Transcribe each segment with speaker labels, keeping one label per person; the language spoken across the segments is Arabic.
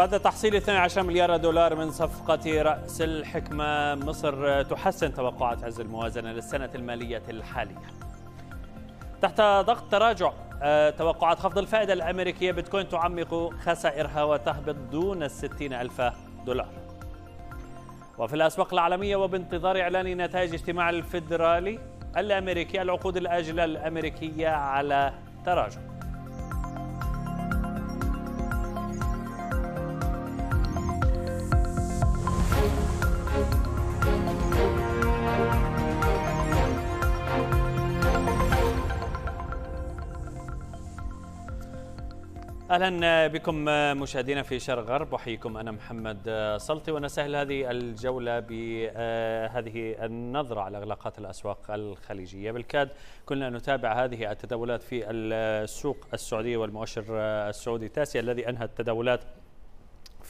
Speaker 1: بعد تحصيل 12 مليار دولار من صفقة رأس الحكمة مصر تحسن توقعات عز الموازنة للسنة المالية الحالية تحت ضغط تراجع آه، توقعات خفض الفائدة الأمريكية بتكون تعمق خسائرها وتهبط دون الستين ألف دولار وفي الأسواق العالمية وبانتظار إعلان نتائج اجتماع الفيدرالي الأمريكي العقود الآجلة الأمريكية على تراجع اهلا بكم مشاهدينا في شرق غرب احييكم انا محمد سلطي ونسهل هذه الجوله بهذه النظره على اغلاقات الاسواق الخليجيه بالكاد كنا نتابع هذه التداولات في السوق السعوديه والمؤشر السعودي تاسي الذي انهى التداولات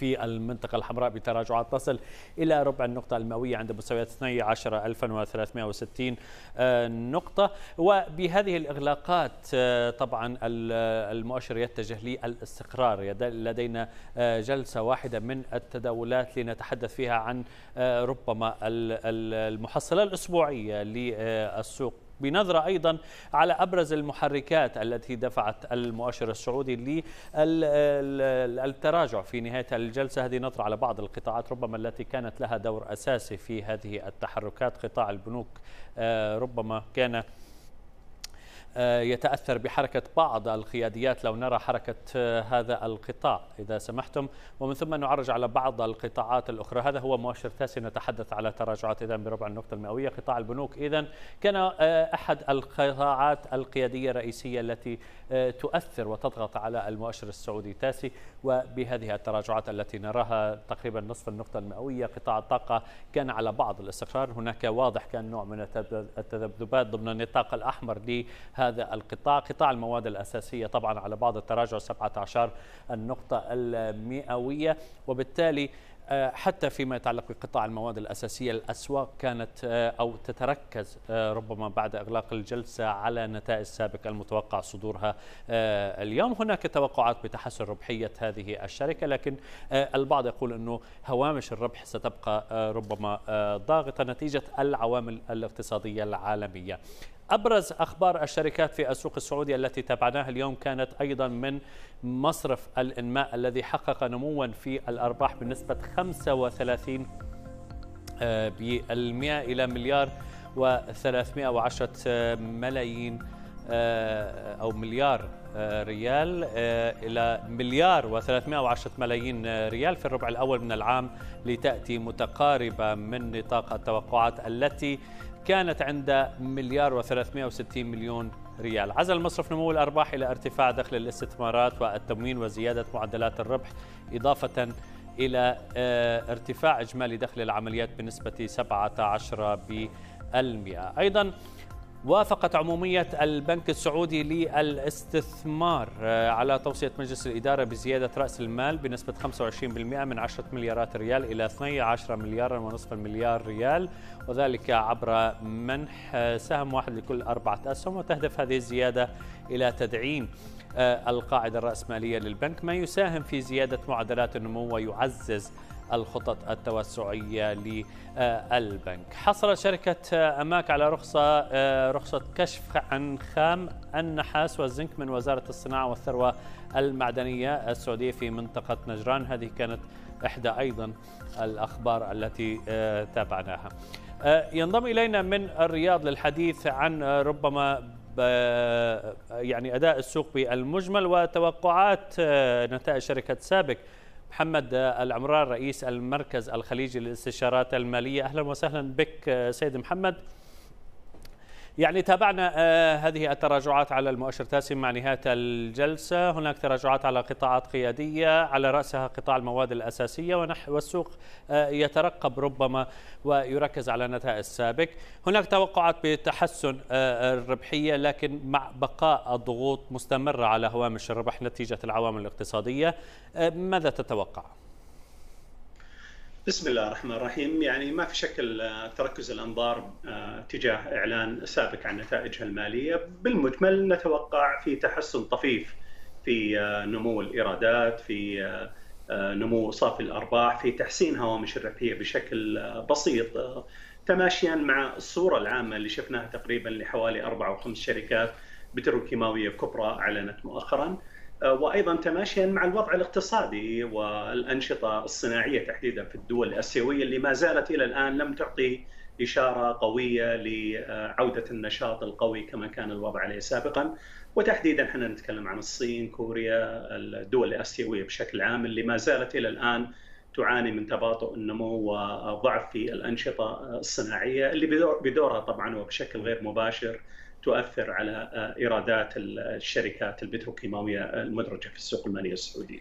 Speaker 1: في المنطقة الحمراء بتراجعات تصل إلى ربع النقطة المئوية عند مستويات 12360 آه، نقطة وبهذه الإغلاقات آه، طبعا المؤشر يتجه للاستقرار لدينا آه، جلسة واحدة من التداولات لنتحدث فيها عن ربما المحصلة الأسبوعية للسوق بنظرة أيضا على أبرز المحركات التي دفعت المؤشر السعودي للتراجع في نهاية الجلسة هذه نظرة على بعض القطاعات ربما التي كانت لها دور أساسي في هذه التحركات قطاع البنوك آه، ربما كان آه، يتأثر بحركة بعض القياديات لو نرى حركة آه، هذا القطاع إذا سمحتم ومن ثم نعرج على بعض القطاعات الأخرى هذا هو مؤشر تاسي نتحدث على تراجعات إذا بربع النقطة المئوية قطاع البنوك إذا كان آه، أحد القطاعات القيادية الرئيسية التي تؤثر وتضغط على المؤشر السعودي تاسي وبهذه التراجعات التي نراها تقريبا نصف النقطة المئوية قطاع الطاقة كان على بعض الاستقرار هناك واضح كان نوع من التذبذبات ضمن النطاق الأحمر لهذا هذا القطاع قطاع المواد الأساسية طبعا على بعض التراجع 17 النقطة المئوية وبالتالي آه، حتى فيما يتعلق بقطاع المواد الأساسية الأسواق كانت آه، أو تتركز آه، ربما بعد إغلاق الجلسة على نتائج سابقة المتوقع صدورها اليوم هناك توقعات بتحسن ربحية هذه الشركة لكن البعض يقول أنه هوامش الربح ستبقى ربما ضاغطة نتيجة العوامل الاقتصادية العالمية أبرز أخبار الشركات في السوق السعودي التي تابعناها اليوم كانت أيضا من مصرف الإنماء الذي حقق نموا في الأرباح بنسبة 35 آه، بالمئة إلى مليار و310 ملايين آه، أو مليار آه، ريال إلى مليار و310 ملايين ريال في الربع الأول من العام لتأتي متقاربة من نطاق التوقعات التي كانت عند مليار و360 مليون ريال عزل مصرف نمو الأرباح إلى ارتفاع دخل الاستثمارات والتموين وزيادة معدلات الربح إضافة إلى آه، ارتفاع إجمالي دخل العمليات بنسبة 17% أيضا وافقت عمومية البنك السعودي للاستثمار آه، على توصية مجلس الإدارة بزيادة رأس المال بنسبة 25% من 10 مليارات ريال إلى 12 مليار ونصف مليار ريال وذلك عبر منح آه، سهم واحد لكل أربعة أسهم وتهدف هذه الزيادة إلى تدعيم آه، القاعدة الرأسمالية للبنك ما يساهم في زيادة معدلات النمو ويعزز الخطط التوسعية للبنك حصلت شركة أماك على رخصة آه، رخصة كشف عن خام النحاس والزنك من وزارة الصناعة والثروة المعدنية السعودية في منطقة نجران هذه كانت إحدى أيضا الأخبار التي آه، تابعناها آه، ينضم إلينا من الرياض للحديث عن ربما يعني أداء السوق بالمجمل وتوقعات نتائج شركة سابك محمد العمران رئيس المركز الخليجي للاستشارات المالية أهلا وسهلا بك سيد محمد يعني تابعنا آه، هذه التراجعات على المؤشر تاسم مع نهاية الجلسة هناك تراجعات على قطاعات قيادية على رأسها قطاع المواد الأساسية والسوق آه، يترقب ربما ويركز على نتائج السابق هناك توقعات بتحسن آه، الربحية لكن مع بقاء الضغوط مستمرة على هوامش الربح نتيجة العوامل الاقتصادية ماذا تتوقع؟
Speaker 2: بسم الله الرحمن الرحيم يعني ما في شكل آه، تركز الانظار آه، تجاه اعلان سابق عن نتائجها الماليه بالمجمل نتوقع في تحسن طفيف في آه، نمو الايرادات في نمو صافي الارباح في تحسين هوامش الربحيه بشكل بسيط تماشيا مع الصوره العامه اللي شفناها تقريبا لحوالي اربع او خمس شركات بتروكيماويه كبرى اعلنت مؤخرا آه، وايضا تماشيا مع الوضع الاقتصادي والانشطه الصناعيه تحديدا في الدول الاسيويه اللي ما زالت الى الان لم تعطي اشاره قويه لعوده النشاط القوي كما كان الوضع عليه سابقا وتحديدا احنا نتكلم عن الصين، كوريا، الدول الاسيويه بشكل عام اللي ما زالت الى الان تعاني من تباطؤ النمو وضعف في الانشطه الصناعيه اللي بدورها طبعا وبشكل غير مباشر تؤثر على آه، ايرادات الشركات البتروكيماويه المدرجه في السوق الماليه السعوديه.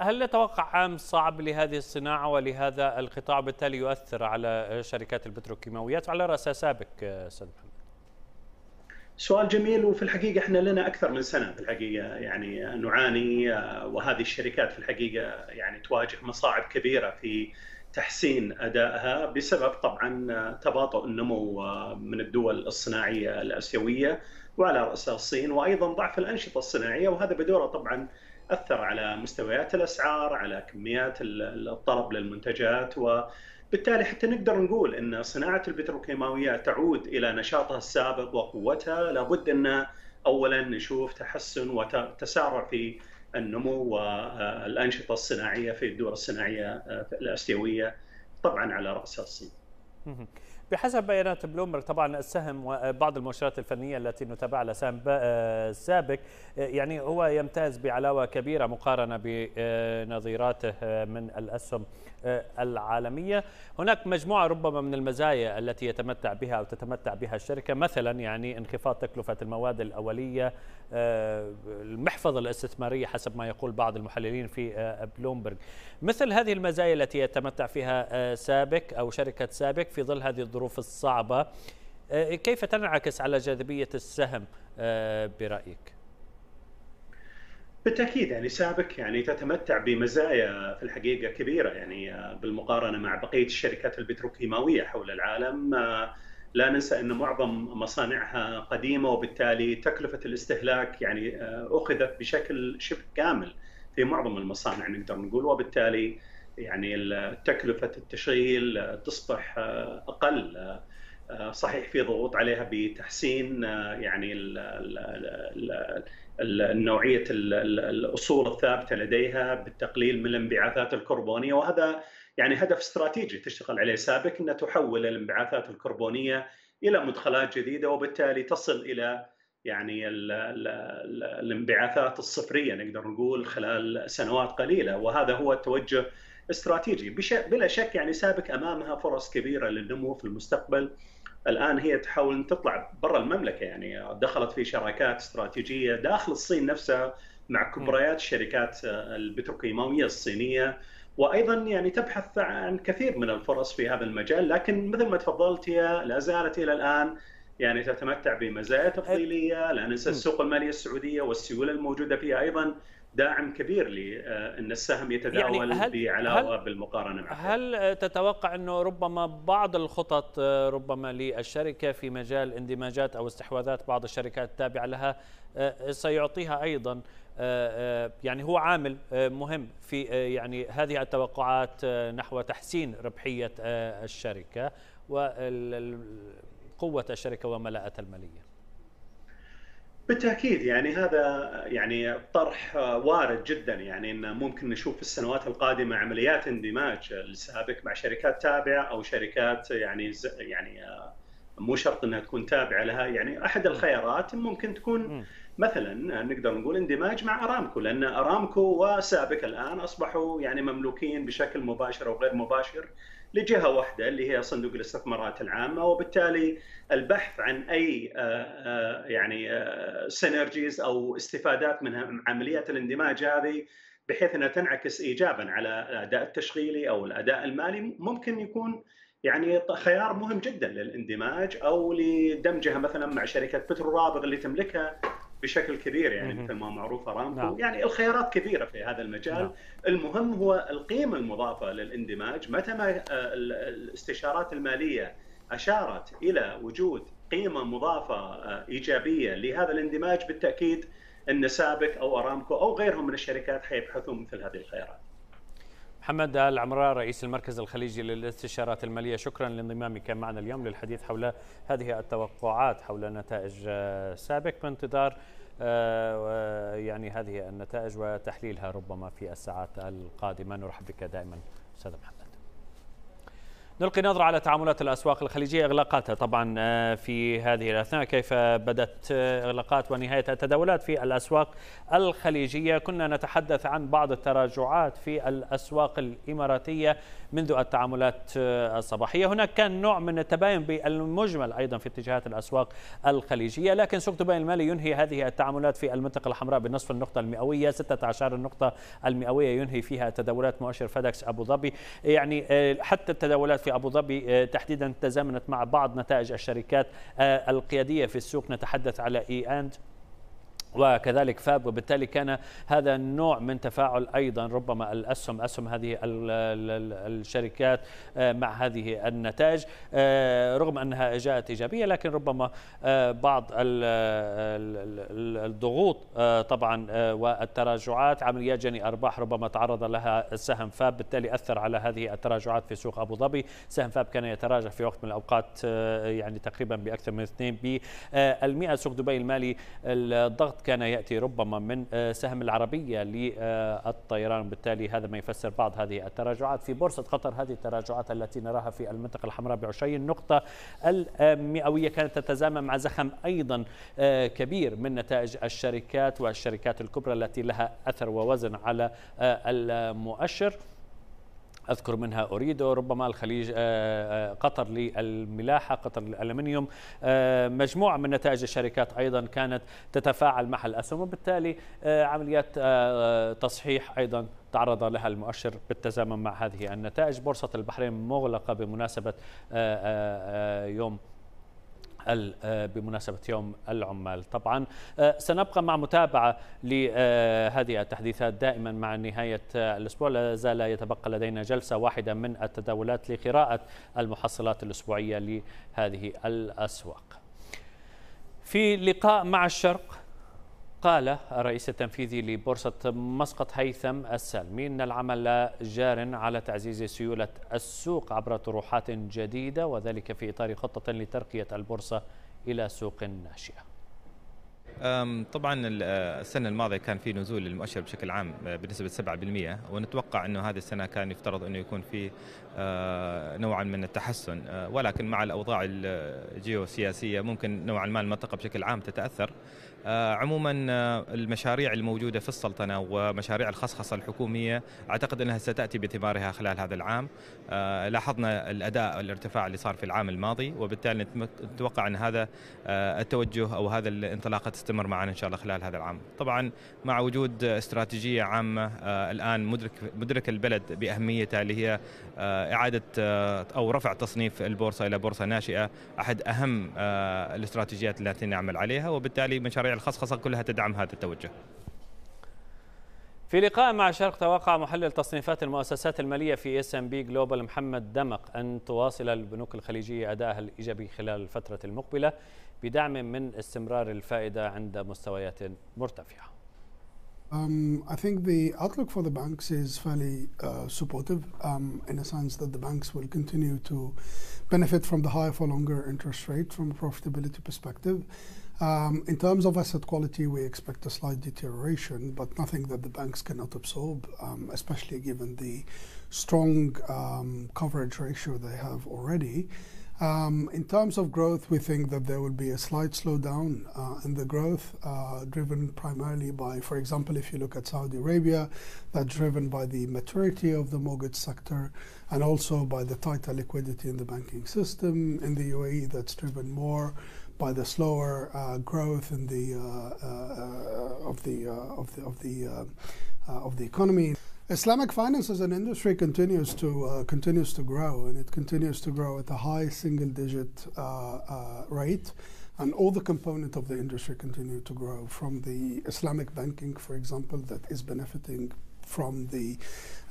Speaker 2: هل نتوقع
Speaker 1: عام صعب لهذه الصناعه ولهذا القطاع بالتالي يؤثر على شركات البتروكيماويات وعلى راسها سابك آه، استاذ محمد؟
Speaker 2: سؤال جميل وفي الحقيقه احنا لنا اكثر من سنه في الحقيقه يعني آه، نعاني وهذه الشركات في الحقيقه يعني تواجه مصاعب كبيره في تحسين ادائها بسبب طبعا تباطؤ النمو من الدول الصناعيه الاسيويه وعلى راسها الصين وايضا ضعف الانشطه الصناعيه وهذا بدوره طبعا اثر على مستويات الاسعار على كميات الطلب للمنتجات و بالتالي حتى نقدر نقول ان صناعه البتروكيماويات تعود الى نشاطها السابق وقوتها لابد ان اولا نشوف تحسن وتسارع في النمو والانشطه الصناعيه في الدول الصناعيه آه، الاسيويه طبعا على راسها الصين.
Speaker 1: بحسب بيانات بلومبرغ طبعا السهم وبعض آه، المؤشرات الفنيه التي نتابعها لسهم آه، سابك آه، يعني هو يمتاز بعلاوه كبيره مقارنه بنظيراته من الاسهم العالميه هناك مجموعه ربما من المزايا التي يتمتع بها او تتمتع بها الشركه مثلا يعني انخفاض تكلفه المواد الاوليه المحفظه الاستثماريه حسب ما يقول بعض المحللين في بلومبرغ مثل هذه المزايا التي يتمتع فيها سابك او شركه سابك في ظل هذه الظروف الظروف الصعبة آه، كيف تنعكس على جاذبية السهم آه، برأيك؟
Speaker 2: بالتاكيد يعني سابك يعني تتمتع بمزايا في الحقيقه كبيره يعني آه، بالمقارنه مع بقيه الشركات البتروكيماويه حول العالم لا ننسى ان معظم مصانعها قديمه وبالتالي تكلفه الاستهلاك يعني اخذت بشكل شبه كامل في معظم المصانع نقدر نقول وبالتالي يعني تكلفه التشغيل تصبح اقل صحيح في ضغوط عليها بتحسين يعني نوعيه الاصول الثابته لديها بالتقليل من الانبعاثات الكربونيه وهذا يعني هدف استراتيجي تشتغل عليه سابق أن تحول الانبعاثات الكربونيه الى مدخلات جديده وبالتالي تصل الى يعني الانبعاثات الصفريه نقدر نقول خلال سنوات قليله وهذا هو التوجه استراتيجي بلا شك يعني سابق امامها فرص كبيره للنمو في المستقبل الان هي تحاول ان تطلع برا المملكه يعني دخلت في شراكات استراتيجيه داخل الصين نفسها مع كبريات الشركات آه، البتروكيماويه الصينيه وايضا يعني تبحث عن كثير من الفرص في هذا المجال لكن مثل ما تفضلت هي لا زالت الى الان يعني تتمتع بمزايا تفضيليه لا ننسى السوق الماليه السعوديه والسيوله الموجوده فيها ايضا داعم كبير لان آه، السهم يتداول يعني بعلاوه هل بالمقارنه مع
Speaker 1: هل تتوقع انه ربما بعض الخطط آه، ربما للشركه في مجال اندماجات او استحواذات بعض الشركات التابعه لها آه، سيعطيها ايضا يعني هو عامل مهم في يعني هذه التوقعات نحو تحسين ربحيه الشركه وقوه الشركه وملاءتها الماليه
Speaker 2: بالتاكيد يعني هذا يعني طرح وارد جدا يعني انه ممكن نشوف في السنوات القادمه عمليات اندماج لسابك مع شركات تابعه او شركات يعني يعني مو شرط انها تكون تابعه لها يعني احد الخيارات ممكن تكون مثلا نقدر نقول اندماج مع ارامكو لان ارامكو وسابك الان اصبحوا يعني مملوكين بشكل مباشر او غير مباشر لجهه واحده اللي هي صندوق الاستثمارات العامه وبالتالي البحث عن اي آه، آه، يعني سينرجيز آه، او استفادات من عمليه الاندماج هذه بحيث انها تنعكس ايجابا على الاداء التشغيلي او الاداء المالي ممكن يكون يعني خيار مهم جدا للاندماج او لدمجها مثلا مع شركه بترو رابغ اللي تملكها بشكل كبير يعني مثل ما معروف ارامكو نعم. يعني الخيارات كثيره في هذا المجال نعم. المهم هو القيمه المضافه للاندماج متى ما آه، الاستشارات الماليه اشارت الى وجود قيمه مضافه آه، ايجابيه لهذا الاندماج بالتاكيد ان سابك او ارامكو او غيرهم من الشركات حيبحثون مثل هذه الخيارات
Speaker 1: محمد العمراء رئيس المركز الخليجي للاستشارات المالية شكرا لانضمامك معنا اليوم للحديث حول هذه التوقعات حول نتائج آه، سابك بانتظار آه، يعني هذه النتائج وتحليلها ربما في الساعات القادمة نرحب بك دائما أستاذ محمد نلقي نظرة على تعاملات الأسواق الخليجية إغلاقاتها طبعا آه، في هذه الأثناء كيف بدأت إغلاقات ونهاية التداولات في الأسواق الخليجية كنا نتحدث عن بعض التراجعات في الأسواق الإماراتية منذ التعاملات آه، الصباحية هناك كان نوع من التباين بالمجمل أيضا في اتجاهات الأسواق الخليجية لكن سوق دبي المالي ينهي هذه التعاملات في المنطقة الحمراء بنصف النقطة المئوية 16 النقطة المئوية ينهي فيها تداولات مؤشر فدكس أبو ظبي يعني آه، حتى التداولات في أبو ظبي آه، تحديدا تزامنت مع بعض نتائج الشركات القيادية في السوق نتحدث على إي e أند وكذلك فاب وبالتالي كان هذا النوع من تفاعل ايضا ربما الاسهم اسهم هذه الشركات آه، مع هذه النتائج آه، رغم انها جاءت ايجابيه لكن ربما آه، بعض الضغوط طبعا والتراجعات عمليات جني ارباح ربما تعرض لها سهم فاب بالتالي اثر على هذه التراجعات في سوق ابو ظبي سهم فاب كان يتراجع في وقت من الاوقات يعني تقريبا باكثر من 2 سوق دبي المالي الضغط كان يأتي ربما من آه، سهم العربية للطيران وبالتالي هذا ما يفسر بعض هذه التراجعات في بورصة قطر هذه التراجعات التي نراها في المنطقة الحمراء بعشرين النقطة المئوية كانت تتزامن مع زخم أيضا آه، كبير من نتائج الشركات والشركات الكبرى التي لها أثر ووزن على آه، المؤشر أذكر منها أوريدو ربما الخليج آه، آه، قطر للملاحة قطر للألمنيوم آه، مجموعة من نتائج الشركات أيضا كانت تتفاعل مع الأسهم وبالتالي عمليات تصحيح أيضا تعرض لها المؤشر بالتزامن مع هذه النتائج بورصة البحرين مغلقة بمناسبة يوم آه، بمناسبة يوم العمال طبعا آه، سنبقى مع متابعة لهذه آه، التحديثات دائما مع نهاية الأسبوع لا زال يتبقى لدينا جلسة واحدة من التداولات لقراءة المحصلات الأسبوعية لهذه الأسواق في لقاء مع الشرق قال الرئيس التنفيذي لبورصة مسقط هيثم السالمي إن العمل جار على تعزيز سيولة السوق عبر طروحات جديدة وذلك في إطار خطة لترقية البورصة إلى سوق ناشئة
Speaker 3: طبعا السنة الماضية كان في نزول للمؤشر بشكل عام بنسبة 7% ونتوقع أنه هذه السنة كان يفترض أنه يكون في أه، نوعا من التحسن أه، ولكن مع الأوضاع الجيوسياسية ممكن نوعا ما المنطقة بشكل عام تتأثر آه، عموما آه، المشاريع الموجودة في السلطنة ومشاريع الخصخصة الحكومية أعتقد أنها ستأتي بثمارها خلال هذا العام آه، لاحظنا الأداء الارتفاع اللي صار في العام الماضي وبالتالي نتوقع أن هذا التوجه أو هذا الانطلاقة تستمر معنا إن شاء الله خلال هذا العام طبعا مع وجود استراتيجية عامة الآن مدرك, مدرك البلد بأهميتها اللي هي إعادة أو رفع تصنيف البورصة إلى بورصة ناشئة أحد أهم الاستراتيجيات التي نعمل عليها وبالتالي مشاريع الخصخصة كلها تدعم هذا التوجه في لقاء مع
Speaker 1: شرق توقع محلل تصنيفات المؤسسات المالية في اس ام بي جلوبال محمد دمق أن تواصل البنوك الخليجية أدائها الإيجابي خلال الفترة المقبلة بدعم من استمرار الفائدة عند مستويات مرتفعة.
Speaker 4: Um, I think the outlook for the banks is fairly uh, supportive um, in a sense that the banks will continue to benefit from the higher for longer interest rate from a profitability perspective. Um, in terms of asset quality, we expect a slight deterioration, but nothing that the banks cannot absorb, um, especially given the strong um, coverage ratio they have already. Um, in terms of growth, we think that there will be a slight slowdown uh, in the growth, uh, driven primarily by, for example, if you look at Saudi Arabia, that's driven by the maturity of the mortgage sector and also by the tighter liquidity in the banking system in the UAE that's driven more by the slower uh, growth in the, uh, uh, uh of, the, of the of uh, the of the economy. Islamic finance as an industry continues to uh, continues to grow, and it continues to grow at a high single-digit uh, uh, rate, and all the components of the industry continue to grow, from the Islamic banking, for example, that is benefiting from the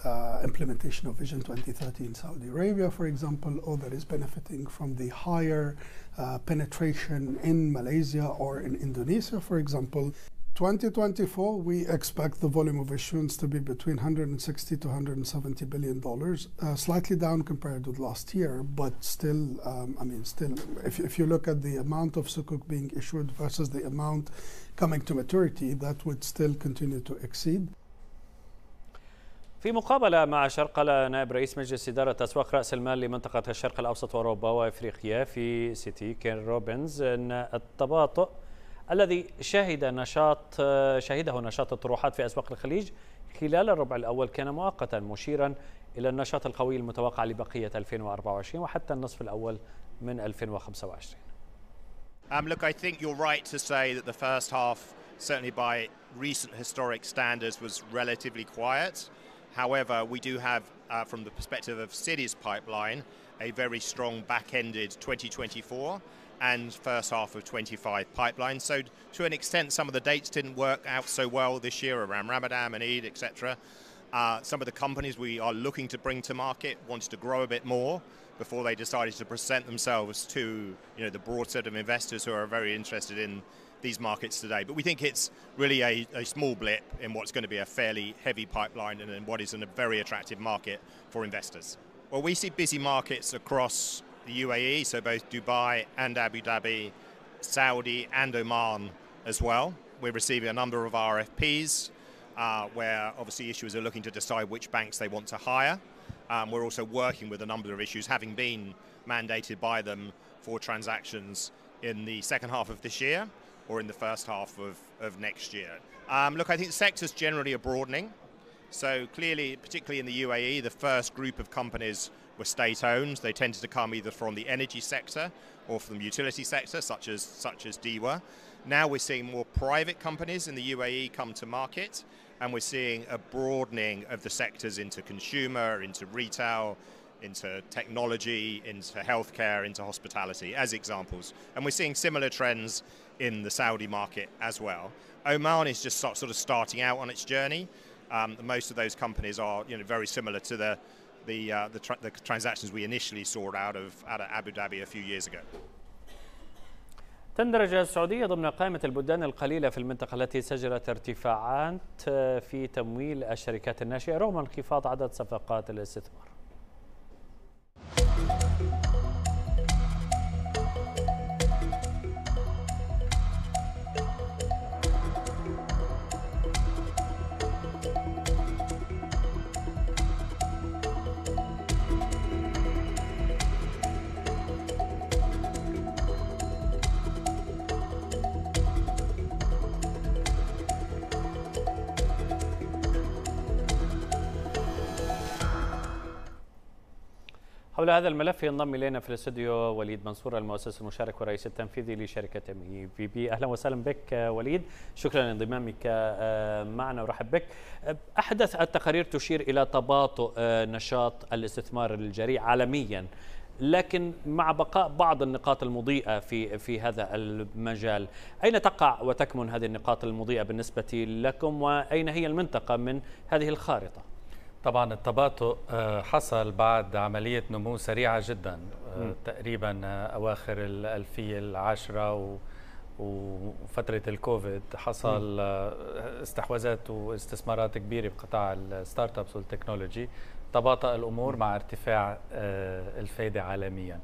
Speaker 4: uh, implementation of Vision 2030 in Saudi Arabia, for example, or that is benefiting from the higher uh, penetration in Malaysia or in Indonesia, for example. 2024, we expect the volume of issuance to be between 160 to 170 billion dollars, uh, slightly down compared with last year, but still, um, I mean, still, if, if you look at the amount of sukuk being issued versus the amount coming to maturity, that would still continue to exceed.
Speaker 1: في مقابلة مع شرق نائب رئيس مجلس إدارة أسواق رأس المال لمنطقة الشرق الأوسط وأوروبا وأفريقيا في سيتي كين روبنز أن التباطؤ الذي شهد نشاط شهده نشاط الطروحات في أسواق الخليج خلال الربع الأول كان مؤقتا مشيرا إلى النشاط القوي المتوقع لبقية 2024 وحتى النصف الأول من 2025
Speaker 5: Um, look, I think you're right to say that the first half, certainly by recent historic standards, was relatively quiet. However, we do have, uh, from the perspective of Citi's pipeline, a very strong back-ended 2024 and first half of 25 pipeline. So to an extent, some of the dates didn't work out so well this year around Ramadan and Eid, etc. Uh, some of the companies we are looking to bring to market wanted to grow a bit more before they decided to present themselves to you know the broad set of investors who are very interested in these markets today. But we think it's really a, a small blip in what's going to be a fairly heavy pipeline and in what is in a very attractive market for investors. Well, we see busy markets across the UAE, so both Dubai and Abu Dhabi, Saudi and Oman as well. We're receiving a number of RFPs uh, where obviously issuers are looking to decide which banks they want to hire. Um, we're also working with a number of issues, having been mandated by them for transactions in the second half of this year or in the first half of, of next year. Um, look, I think sectors generally are broadening. So clearly, particularly in the UAE, the first group of companies were state-owned. They tended to come either from the energy sector or from the utility sector, such as such as Dewa. Now we're seeing more private companies in the UAE come to market, and we're seeing a broadening of the sectors into consumer, into retail, into technology, into healthcare, into hospitality, as examples. And we're seeing similar trends in the Saudi market as well. Oman is just sort of starting out on its journey. Um, most of those companies are you know, very similar to the, the, uh, the, tra- the, transactions we initially saw out of, out of Abu Dhabi a few years ago. تندرج السعودية ضمن
Speaker 1: قائمة البلدان القليلة في المنطقة التي سجلت ارتفاعات في تمويل الشركات الناشئة رغم انخفاض عدد صفقات الاستثمار حول هذا الملف ينضم الينا في الاستوديو وليد منصور المؤسس المشارك والرئيس التنفيذي لشركه ام في بي اهلا وسهلا بك وليد شكرا لانضمامك آه، معنا ورحب بك احدث التقارير تشير الى تباطؤ آه، نشاط الاستثمار الجريء عالميا لكن مع بقاء بعض النقاط المضيئه في في هذا المجال، اين تقع وتكمن هذه النقاط المضيئه بالنسبه لكم واين هي المنطقه من هذه الخارطه؟ طبعا التباطؤ
Speaker 6: آه، حصل بعد عملية نمو سريعة جدا آه، تقريبا آه، أواخر الألفية العاشرة وفترة الكوفيد حصل استحواذات واستثمارات كبيرة بقطاع الستارت ابس والتكنولوجي تباطأ الأمور مع ارتفاع الفايدة عالميا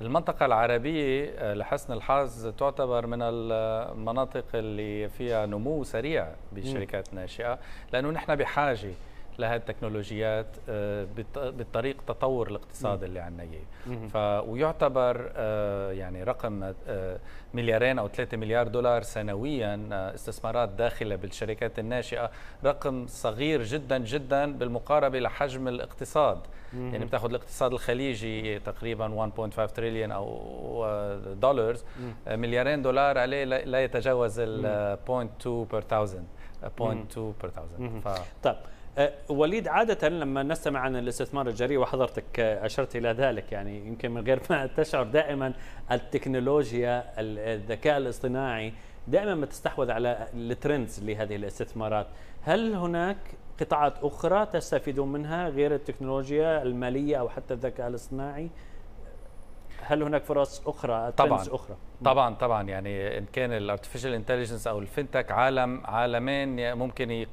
Speaker 6: المنطقة العربية لحسن الحظ تعتبر من المناطق اللي فيها نمو سريع بشركات ناشئة لأنه نحن بحاجة لهذه التكنولوجيات آه، بطريق تطور الاقتصاد اللي عندنا اياه ويعتبر آه، يعني رقم آه، مليارين او 3 مليار دولار سنويا استثمارات داخله بالشركات الناشئه رقم صغير جدا جدا بالمقاربه لحجم الاقتصاد يعني بتاخذ الاقتصاد الخليجي تقريبا 1.5 تريليون او دولار مليارين دولار عليه لا يتجاوز ال 0.2 بير 1000 0.2 بير 1000 طيب أه، وليد عادة لما نستمع عن
Speaker 1: الاستثمار الجريء وحضرتك أشرت إلى ذلك يعني يمكن من غير ما تشعر دائما التكنولوجيا الذكاء الاصطناعي دائما ما تستحوذ على الترندز لهذه الاستثمارات هل هناك قطاعات أخرى تستفيدون منها غير التكنولوجيا المالية أو حتى الذكاء الاصطناعي هل هناك فرص أخرى طبعا أخرى
Speaker 6: طبعا طبعا يعني ان كان الارتفيشال انتليجنس او الفنتك عالم عالمين ممكن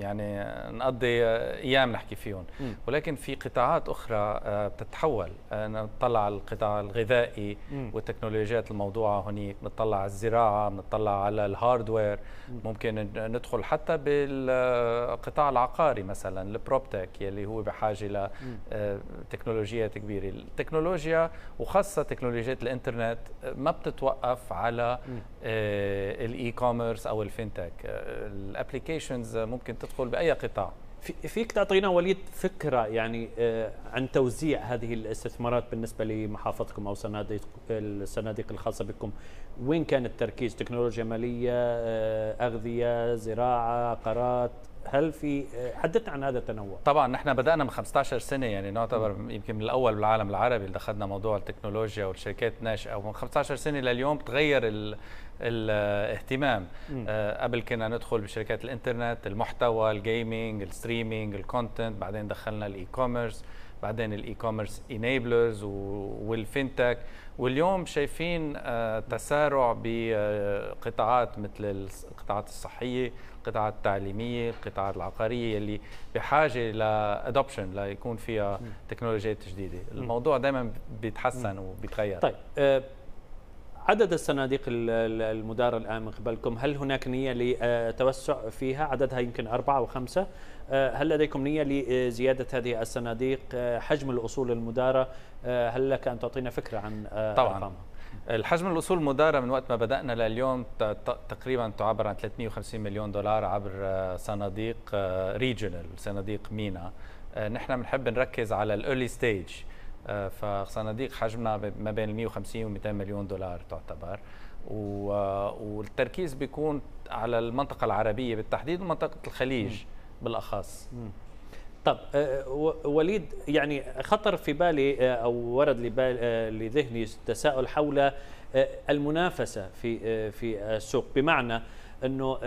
Speaker 6: يعني نقضي ايام نحكي فيهم ولكن في قطاعات اخرى آه، بتتحول آه، نطلع على القطاع الغذائي والتكنولوجيات الموضوعه هنيك نطلع على الزراعه نطلع على الهاردوير ممكن ندخل حتى بالقطاع آه، العقاري مثلا البروبتك يلي هو بحاجه لتكنولوجيات كبيره التكنولوجيا وخاصه تكنولوجيات الانترنت ما بتتوقف على آه، الاي كوميرس او الفينتك آه، الابلكيشنز ممكن تدخل باي قطاع فيك تعطينا وليد فكره
Speaker 1: يعني آه، عن توزيع هذه الاستثمارات بالنسبه لمحافظتكم او صناديق الصناديق الخاصه بكم وين كان التركيز تكنولوجيا ماليه اغذيه زراعه عقارات هل في حدثنا عن هذا التنوع
Speaker 6: طبعا نحن بدانا من 15 سنه يعني نعتبر يمكن من الاول بالعالم العربي اللي دخلنا موضوع التكنولوجيا والشركات الناشئه ومن 15 سنه لليوم تغير ال الاهتمام آه قبل كنا ندخل بشركات الانترنت المحتوى الجيمنج الستريمنج الكونتنت بعدين دخلنا الاي كوميرس e بعدين الاي كوميرس انيبلرز والفينتك واليوم شايفين آه، تسارع بقطاعات آه، مثل القطاعات الصحيه القطاعات التعليميه القطاعات العقاريه اللي بحاجه لادوبشن ليكون فيها تكنولوجيات جديده الموضوع دائما بيتحسن وبيتغير طيب آه،
Speaker 1: عدد الصناديق المدارة الآن من قبلكم هل هناك نية لتوسع فيها عددها يمكن أربعة أو خمسة آه، هل لديكم نية لزيادة هذه
Speaker 6: الصناديق آه، حجم الأصول المدارة آه، هل لك أن تعطينا فكرة عن طبعا أرقامها؟ الحجم الاصول المداره من وقت ما بدانا لليوم تقريبا تعبر عن 350 مليون دولار عبر صناديق ريجونال صناديق مينا نحن بنحب نركز على الايرلي ستيج فصناديق حجمنا ما بين 150 و 200 مليون دولار تعتبر والتركيز بيكون على المنطقه العربيه بالتحديد ومنطقه الخليج م. بالاخص طب آه،
Speaker 1: وليد يعني خطر في بالي آه، او ورد آه، لذهني تساؤل حول المنافسه في في السوق بمعنى انه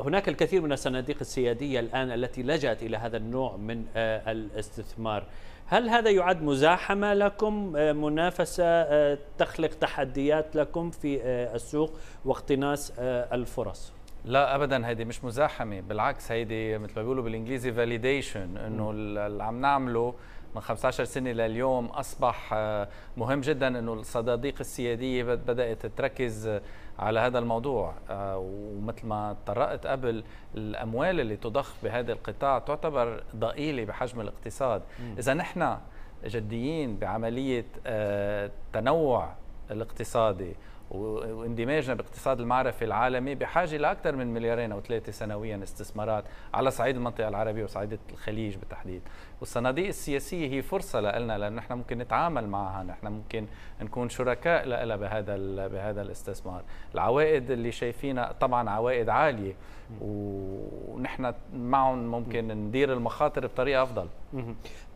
Speaker 1: هناك الكثير من الصناديق السياديه الان التي لجأت الى هذا النوع من الاستثمار هل هذا يعد مزاحمه لكم منافسه تخلق تحديات لكم في السوق واقتناس الفرص
Speaker 6: لا ابدا هيدي مش مزاحمه بالعكس هيدي مثل ما بيقولوا بالانجليزي فاليديشن انه اللي عم نعمله من 15 سنه لليوم اصبح آه، مهم جدا انه الصناديق السياديه بدات تركز على هذا الموضوع آه، ومثل ما طرقت قبل الاموال اللي تضخ بهذا القطاع تعتبر ضئيله بحجم الاقتصاد اذا نحن جديين بعمليه التنوع آه، الاقتصادي واندماجنا باقتصاد المعرفة العالمي بحاجة لأكثر من مليارين أو ثلاثة سنويا استثمارات على صعيد المنطقة العربية وصعيد الخليج بالتحديد والصناديق السياسية هي فرصة لنا لأنه نحن ممكن نتعامل معها نحن ممكن نكون شركاء لها بهذا بهذا الاستثمار العوائد اللي شايفينها طبعا عوائد عالية ونحن معهم ممكن ندير المخاطر بطريقه افضل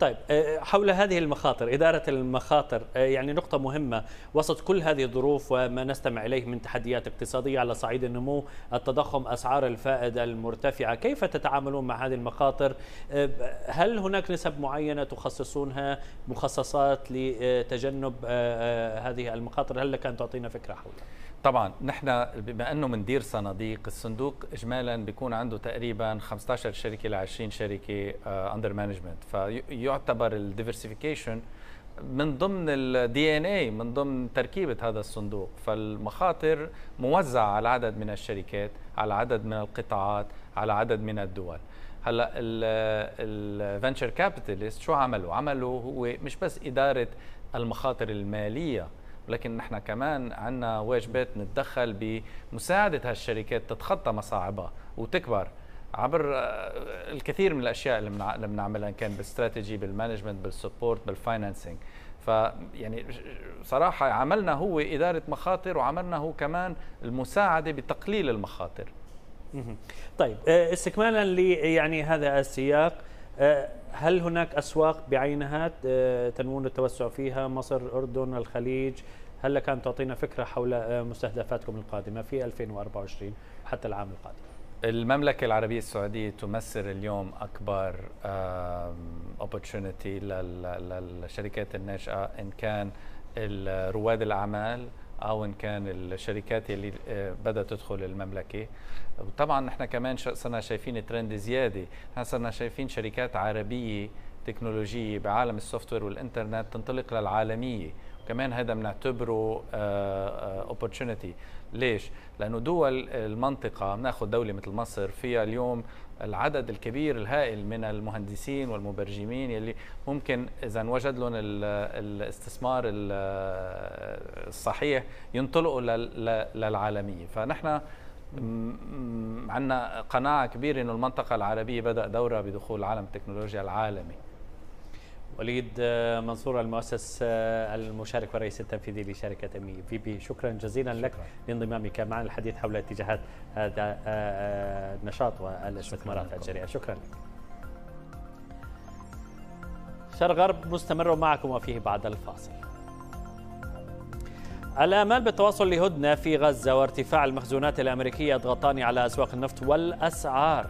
Speaker 1: طيب آه، حول هذه المخاطر إدارة المخاطر آه، يعني نقطة مهمة وسط كل هذه الظروف وما نستمع إليه من تحديات اقتصادية على صعيد النمو التضخم أسعار الفائدة المرتفعة كيف تتعاملون مع هذه المخاطر آه، هل هناك نسب معينة تخصصونها مخصصات لتجنب هذه
Speaker 6: المخاطر هل لك أن تعطينا فكرة حولها طبعا نحن بما أنه مندير صناديق الصندوق إجمالي اجمالا بيكون عنده تقريبا 15 شركه ل 20 شركه اندر مانجمنت فيعتبر الديفرسيفيكيشن من ضمن الدي ان اي من ضمن تركيبه هذا الصندوق فالمخاطر موزعه على عدد من الشركات على عدد من القطاعات على عدد من الدول هلا الفنشر كابيتالست شو عملوا عملوا هو مش بس اداره المخاطر الماليه ولكن نحن كمان عندنا واجبات نتدخل بمساعدة هالشركات تتخطى مصاعبها وتكبر عبر آه، الكثير من الاشياء اللي بنعملها ان كان بالاستراتيجي بالمانجمنت بالسبورت بالفاينانسنج ف يعني صراحه عملنا هو اداره مخاطر وعملنا هو كمان المساعده بتقليل المخاطر
Speaker 1: طيب آه، استكمالا ل يعني هذا السياق آه، هل هناك أسواق بعينها آه، تنوون التوسع فيها مصر الأردن الخليج هل كان تعطينا فكرة حول آه، مستهدفاتكم القادمة في 2024 حتى العام القادم
Speaker 6: المملكة العربية السعودية تمثل اليوم أكبر opportunity للشركات الناشئة إن كان رواد الأعمال أو إن كان الشركات اللي آه، بدأت تدخل المملكة وطبعا احنا كمان صرنا شايفين ترند زياده احنا صرنا شايفين شركات عربيه تكنولوجيه بعالم السوفت وير والانترنت تنطلق للعالميه كمان هذا بنعتبره اوبورتونيتي آه، آه، ليش لانه دول المنطقه بناخذ دوله مثل مصر فيها اليوم العدد الكبير الهائل من المهندسين والمبرمجين يلي ممكن اذا وجد لهم الاستثمار آه، الصحيح ينطلقوا للعالميه فنحن عندنا قناعة كبيرة أنه المنطقة العربية بدأ دورها بدخول عالم التكنولوجيا العالمي وليد آه، منصور المؤسس آه، المشارك والرئيس التنفيذي لشركة
Speaker 1: أمي في بي شكرا جزيلا شكرا. لك لانضمامك معنا الحديث حول اتجاهات هذا النشاط آه، والاستثمارات الجريئة شكرا لك شرق غرب مستمر معكم وفيه بعد الفاصل الآمال بالتواصل لهدنة في غزة وارتفاع المخزونات الأمريكية ضغطان على أسواق النفط والأسعار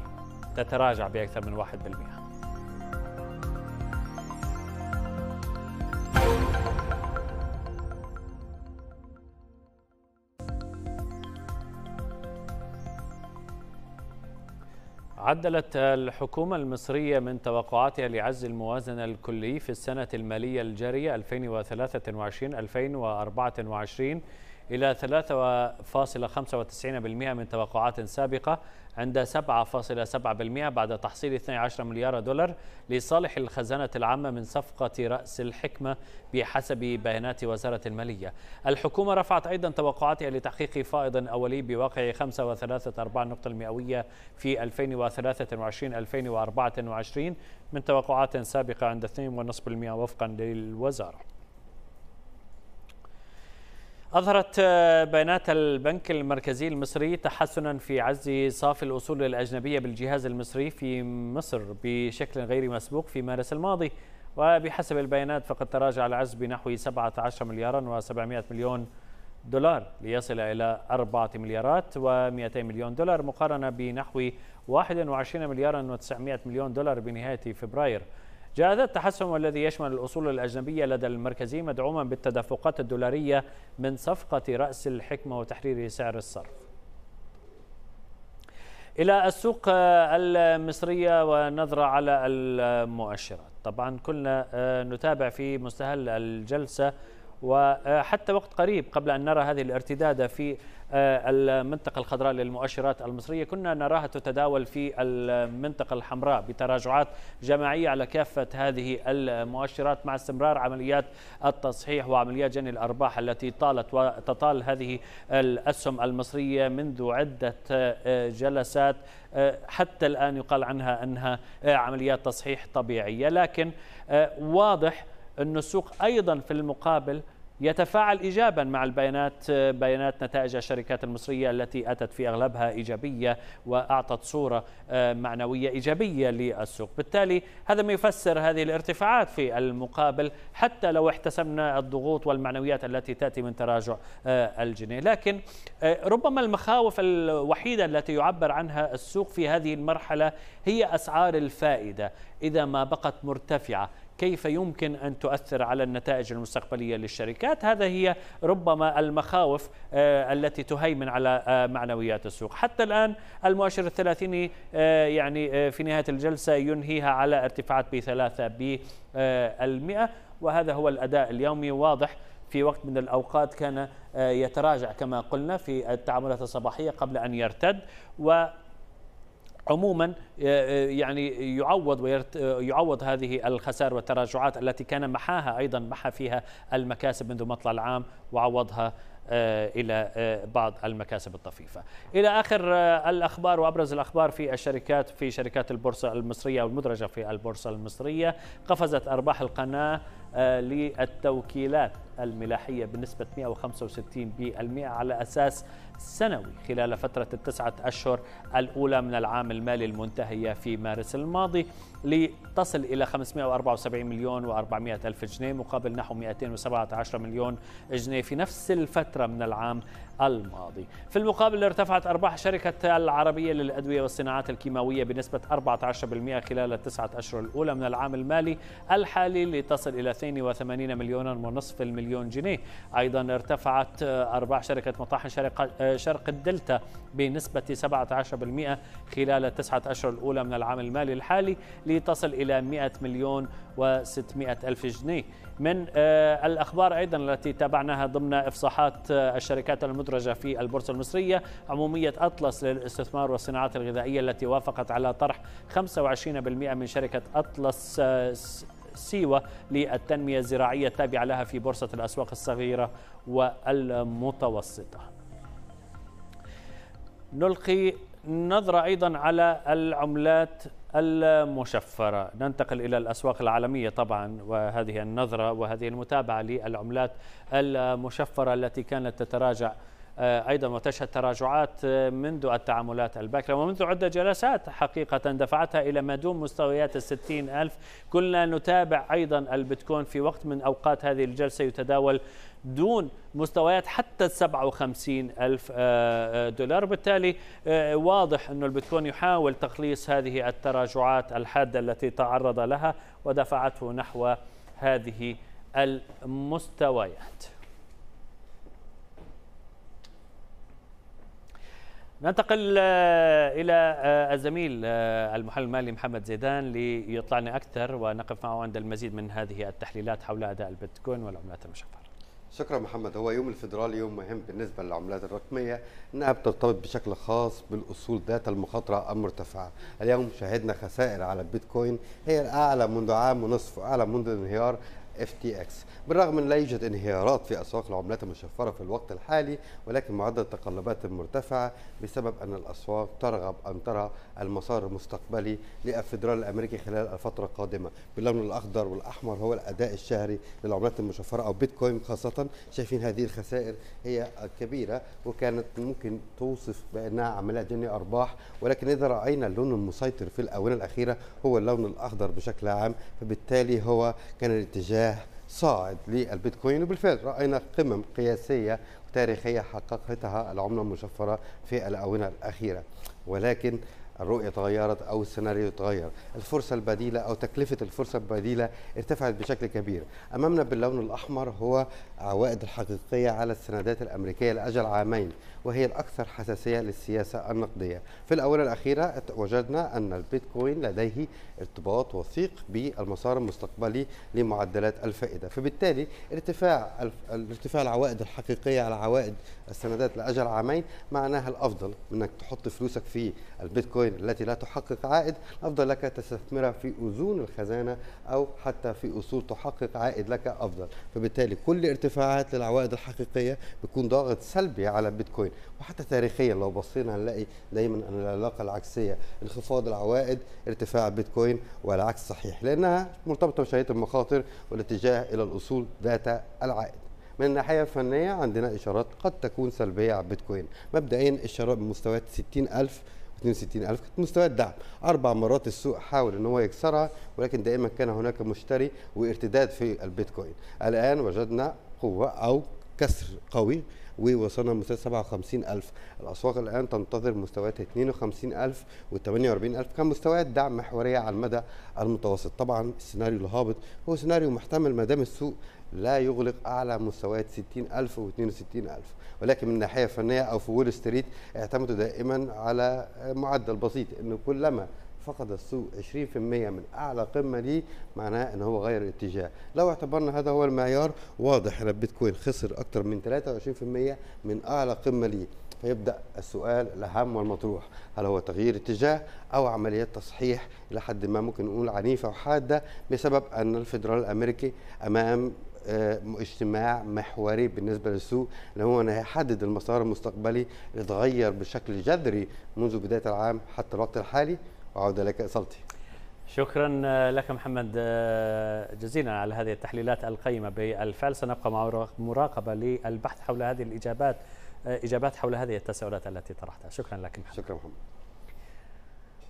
Speaker 1: تتراجع بأكثر من 1% عدلت الحكومة المصرية من توقعاتها لعز الموازنة الكلي في السنة المالية الجارية 2023-2024 إلى 3.95% من توقعات سابقة عند 7.7% بعد تحصيل 12 مليار دولار لصالح الخزانة العامة من صفقة رأس الحكمة بحسب بيانات وزارة المالية الحكومة رفعت أيضا توقعاتها لتحقيق فائض أولي بواقع 5.34 نقطة المئوية في 2023-2024 من توقعات سابقة عند 2.5% وفقا للوزارة أظهرت آه، بيانات البنك المركزي المصري تحسنا في عجز صافي الأصول الأجنبية بالجهاز المصري في مصر بشكل غير مسبوق في مارس الماضي وبحسب البيانات فقد تراجع العجز بنحو 17 مليارا و700 مليون دولار ليصل إلى 4 مليارات و200 مليون دولار مقارنة بنحو 21 مليارا و900 مليون دولار بنهاية فبراير جاء هذا التحسن الذي يشمل الأصول الأجنبية لدى المركزي مدعوما بالتدفقات الدولارية من صفقة رأس الحكمة وتحرير سعر الصرف إلى السوق المصرية ونظرة على المؤشرات طبعا كنا آه، نتابع في مستهل الجلسة وحتى وقت قريب قبل أن نرى هذه الارتدادة في آه، المنطقة الخضراء للمؤشرات المصرية كنا نراها تتداول في المنطقة الحمراء بتراجعات جماعية على كافة هذه المؤشرات مع استمرار عمليات التصحيح وعمليات جني الأرباح التي طالت وتطال هذه الأسهم المصرية منذ عدة آه، جلسات آه، حتى الآن يقال عنها أنها عمليات تصحيح طبيعية لكن واضح أن السوق أيضا في المقابل يتفاعل إيجابا مع البيانات بيانات نتائج الشركات المصرية التي أتت في أغلبها إيجابية وأعطت صورة آه، معنوية إيجابية للسوق بالتالي هذا ما يفسر هذه الارتفاعات في المقابل حتى لو احتسبنا الضغوط والمعنويات التي تأتي من تراجع آه، الجنيه لكن آه، ربما المخاوف الوحيدة التي يعبر عنها السوق في هذه المرحلة هي أسعار الفائدة إذا ما بقت مرتفعة كيف يمكن أن تؤثر على النتائج المستقبلية للشركات هذا هي ربما المخاوف آه، التي تهيمن على آه، معنويات السوق حتى الآن المؤشر الثلاثيني آه، يعني في نهاية الجلسة ينهيها على ارتفاعات بثلاثة بالمئة وهذا هو الأداء اليومي واضح في وقت من الأوقات كان يتراجع كما قلنا في التعاملات الصباحية قبل أن يرتد و عموما آه، آه، يعني يعوض ويرت... آه، يعوض هذه الخسائر والتراجعات التي كان محاها ايضا محى فيها المكاسب منذ مطلع العام وعوضها الى بعض المكاسب الطفيفه. الى اخر الاخبار وابرز الاخبار في الشركات في شركات البورصه المصريه والمدرجه في البورصه المصريه قفزت ارباح القناه للتوكيلات الملاحيه بنسبه 165% على اساس سنوي خلال فترة التسعة أشهر الأولى من العام المالي المنتهية في مارس الماضي لتصل إلى 574 مليون و400 ألف جنيه مقابل نحو 217 مليون جنيه في نفس الفترة من العام الماضي في المقابل ارتفعت أرباح شركة العربية للأدوية والصناعات الكيماوية بنسبة 14% خلال التسعة أشهر الأولى من العام المالي الحالي لتصل إلى 82 مليون ونصف المليون جنيه أيضا ارتفعت أرباح شركة مطاحن شرق الدلتا بنسبة 17% خلال التسعة أشهر الأولى من العام المالي الحالي لتصل إلى 100 مليون و600 ألف جنيه من آه، الأخبار أيضا التي تابعناها ضمن إفصاحات آه، الشركات المدرجة في البورصة المصرية عمومية أطلس للاستثمار والصناعات الغذائية التي وافقت على طرح 25% من شركة أطلس آه، سيوة للتنمية الزراعية التابعة لها في بورصة الأسواق الصغيرة والمتوسطة نلقي نظرة أيضا على العملات المشفرة ننتقل إلى الأسواق العالمية طبعا وهذه النظرة وهذه المتابعة للعملات المشفرة التي كانت تتراجع آه، أيضا وتشهد تراجعات آه، منذ التعاملات الباكرة ومنذ عدة جلسات حقيقة دفعتها إلى ما دون مستويات ال ألف كنا نتابع أيضا البيتكوين في وقت من أوقات هذه الجلسة يتداول دون مستويات حتى ال ألف آه، دولار بالتالي واضح أن البيتكوين يحاول تخليص هذه التراجعات الحادة التي تعرض لها ودفعته نحو هذه المستويات ننتقل آه، إلى آه، الزميل آه، المحلل المالي محمد زيدان ليطلعنا أكثر ونقف معه عند المزيد من هذه التحليلات حول أداء البيتكوين والعملات المشفرة
Speaker 3: شكرا محمد هو يوم الفدرالي يوم مهم بالنسبة للعملات الرقمية أنها بترتبط بشكل خاص بالأصول ذات المخاطرة المرتفعة اليوم شهدنا خسائر على البيتكوين هي الأعلى منذ عام ونصف وأعلى منذ انهيار اف تي اكس بالرغم من لا يوجد انهيارات في اسواق العملات المشفره في الوقت الحالي ولكن معدل التقلبات المرتفعه بسبب ان الاسواق ترغب ان ترى المسار المستقبلي للفدرال الامريكي خلال الفتره القادمه باللون الاخضر والاحمر هو الاداء الشهري للعملات المشفره او بيتكوين خاصه شايفين هذه الخسائر هي كبيره وكانت ممكن توصف بانها عمليه جني ارباح ولكن اذا راينا اللون المسيطر في الاونه الاخيره هو اللون الاخضر بشكل عام فبالتالي هو كان الاتجاه اتجاه صاعد للبيتكوين وبالفعل راينا قمم قياسيه وتاريخيه حققتها العمله المشفره في الاونه الاخيره ولكن الرؤية تغيرت أو السيناريو تغير الفرصة البديلة أو تكلفة الفرصة البديلة ارتفعت بشكل كبير أمامنا باللون الأحمر هو عوائد الحقيقية على السندات الأمريكية لأجل عامين وهي الأكثر حساسية للسياسة النقدية في الآونة الأخيرة وجدنا أن البيتكوين لديه ارتباط وثيق بالمسار المستقبلي لمعدلات الفائدة فبالتالي ارتفاع ارتفاع العوائد الحقيقية على عوائد السندات لأجل عامين معناها الأفضل أنك تحط فلوسك في البيتكوين التي لا تحقق عائد أفضل لك تستثمرها في أذون الخزانة أو حتى في أصول تحقق عائد لك أفضل فبالتالي كل ارتفاعات للعوائد الحقيقية بيكون ضاغط سلبي على البيتكوين وين وحتى تاريخيا لو بصينا هنلاقي دايما ان العلاقه العكسيه انخفاض العوائد ارتفاع البيتكوين والعكس صحيح لانها مرتبطه بشهيه المخاطر والاتجاه الى الاصول ذات العائد من الناحية الفنية عندنا إشارات قد تكون سلبية على بيتكوين مبدئيا الشراء بمستويات 60000 62000 كانت مستويات دعم اربع مرات السوق حاول ان هو يكسرها ولكن دائما كان هناك مشتري وارتداد في البيتكوين الان وجدنا قوه او كسر قوي ووصلنا لمستوى 57000 الاسواق الان تنتظر مستويات 52000 و48000 كمستويات دعم محوريه على المدى المتوسط طبعا السيناريو الهابط هو سيناريو محتمل ما دام السوق لا يغلق اعلى مستويات 60000 و62000 ولكن من الناحيه الفنيه او في وول ستريت اعتمدوا دائما على معدل بسيط انه كلما فقد السوق 20% من اعلى قمه ليه معناه ان هو غير الاتجاه لو اعتبرنا هذا هو المعيار واضح ان البيتكوين خسر اكثر من 23% من اعلى قمه ليه فيبدا السؤال الاهم والمطروح هل هو تغيير اتجاه او عمليات تصحيح الى حد ما ممكن نقول عنيفه وحاده بسبب ان الفدرال الامريكي امام اجتماع آه، محوري بالنسبة للسوق اللي هو أنه هيحدد المسار المستقبلي اللي اتغير بشكل جذري منذ بداية العام حتى الوقت الحالي وعودة لك إصابتي
Speaker 1: شكرا لك محمد جزيلا على هذه التحليلات القيمة بالفعل سنبقى مع مراقبة للبحث حول هذه الإجابات إجابات حول هذه التساؤلات التي طرحتها شكرا لك محمد شكرا محمد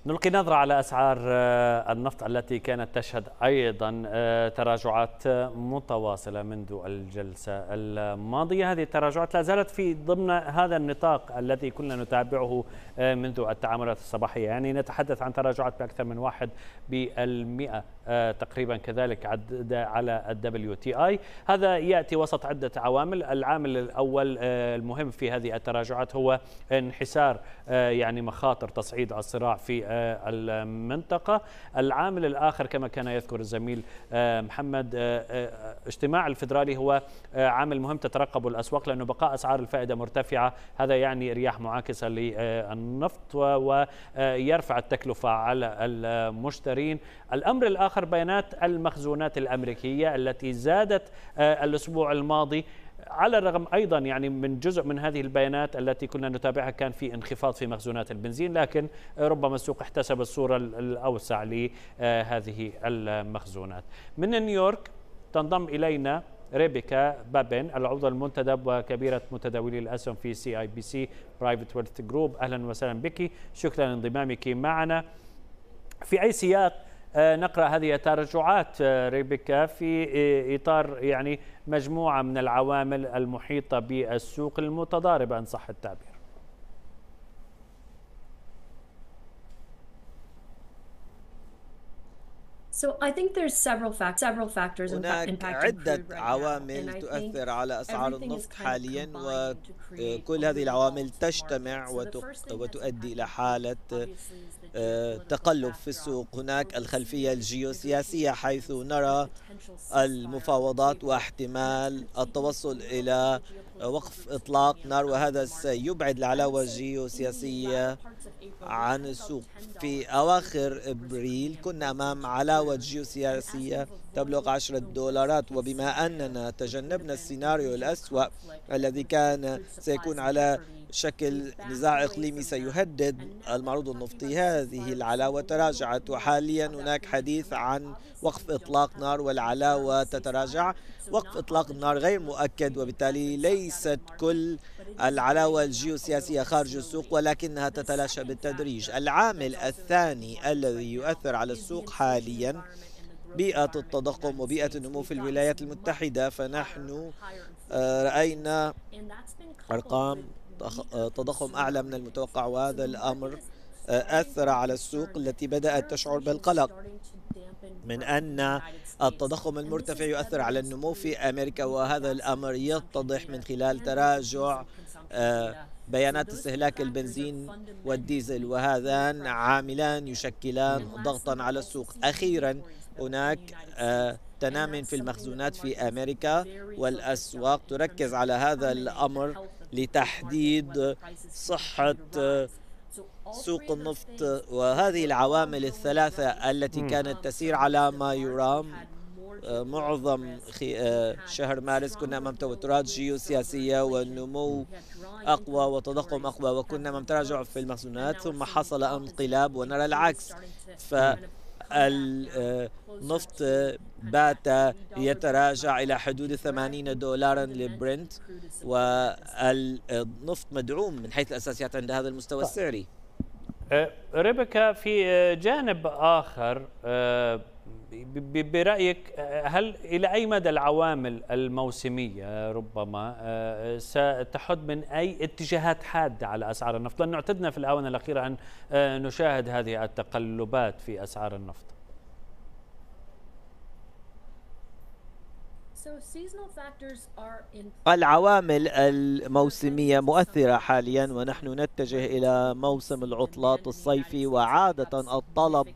Speaker 1: نلقي نظرة على أسعار آه، النفط التي كانت تشهد أيضا آه، تراجعات آه، متواصلة منذ الجلسة الماضية هذه التراجعات لا زالت في ضمن هذا النطاق الذي كنا نتابعه منذ التعاملات الصباحية يعني نتحدث عن تراجعات بأكثر من واحد بالمئة تقريبا كذلك على الدبليو تي اي هذا يأتي وسط عدة عوامل العامل الأول المهم في هذه التراجعات هو انحسار يعني مخاطر تصعيد الصراع في المنطقة العامل الآخر كما كان يذكر الزميل آه، محمد آه، آه، اجتماع الفدرالي هو عامل مهم تترقبه الأسواق لأنه بقاء أسعار الفائدة مرتفعة هذا يعني رياح معاكسة للنفط ويرفع التكلفة على المشترين الأمر الآخر بيانات المخزونات الأمريكية التي زادت الأسبوع الماضي على الرغم ايضا يعني من جزء من هذه البيانات التي كنا نتابعها كان في انخفاض في مخزونات البنزين لكن ربما السوق احتسب الصوره الاوسع لهذه المخزونات. من نيويورك تنضم الينا ريبيكا بابن العضو المنتدب وكبيرة متداولي الأسهم في سي آي بي سي برايفت ويلث جروب أهلا وسهلا بك شكرا لانضمامك معنا في أي سياق آه، نقرا هذه التراجعات آه، ريبيكا في آه، اطار يعني مجموعه من العوامل المحيطه بالسوق المتضاربه ان صح التعبير.
Speaker 7: هناك عدة عوامل تؤثر على أسعار النفط حاليا وكل هذه العوامل تجتمع وتؤدي إلى حالة تقلب في السوق هناك الخلفية الجيوسياسية حيث نرى المفاوضات واحتمال التوصل إلى وقف إطلاق نار وهذا سيبعد العلاوة الجيوسياسية عن السوق في أواخر إبريل كنا أمام علاوة جيوسياسية تبلغ عشرة دولارات وبما أننا تجنبنا السيناريو الأسوأ الذي كان سيكون على شكل نزاع إقليمي سيهدد المعروض النفطي هذه العلاوة تراجعت وحاليا هناك حديث عن وقف إطلاق نار والعلاوة تتراجع وقف إطلاق النار غير مؤكد وبالتالي ليست كل العلاوة الجيوسياسية خارج السوق ولكنها تتلاشى بالتدريج العامل الثاني الذي يؤثر على السوق حاليا بيئة التضخم وبيئة النمو في الولايات المتحدة فنحن آه، رأينا أرقام آه، تضخم أعلى من المتوقع وهذا الأمر آه، أثر على السوق التي بدأت تشعر بالقلق من أن التضخم المرتفع يؤثر على النمو في أمريكا وهذا الأمر يتضح من خلال تراجع آه، بيانات استهلاك البنزين والديزل وهذان عاملان يشكلان ضغطا على السوق أخيرا هناك تنامي في المخزونات في أمريكا والأسواق تركز على هذا الأمر لتحديد صحة سوق النفط وهذه العوامل الثلاثة التي كانت تسير على ما يرام آه، معظم آه، شهر مارس كنا امام توترات جيوسياسيه والنمو اقوى وتضخم اقوى وكنا امام تراجع في المخزونات ثم حصل انقلاب ونرى العكس ف النفط بات يتراجع إلى حدود 80 دولارا لبرنت والنفط مدعوم من حيث الأساسيات عند هذا المستوى السعري أه،
Speaker 1: ريبكا في جانب آخر أه، برأيك آه، هل إلى أي مدى العوامل الموسمية ربما آه، ستحد من أي اتجاهات حادة على أسعار النفط لأنه اعتدنا في الآونة الأخيرة أن آه، نشاهد هذه التقلبات في أسعار النفط
Speaker 7: العوامل الموسمية مؤثرة حاليا ونحن نتجه إلى موسم العطلات الصيفي وعادة الطلب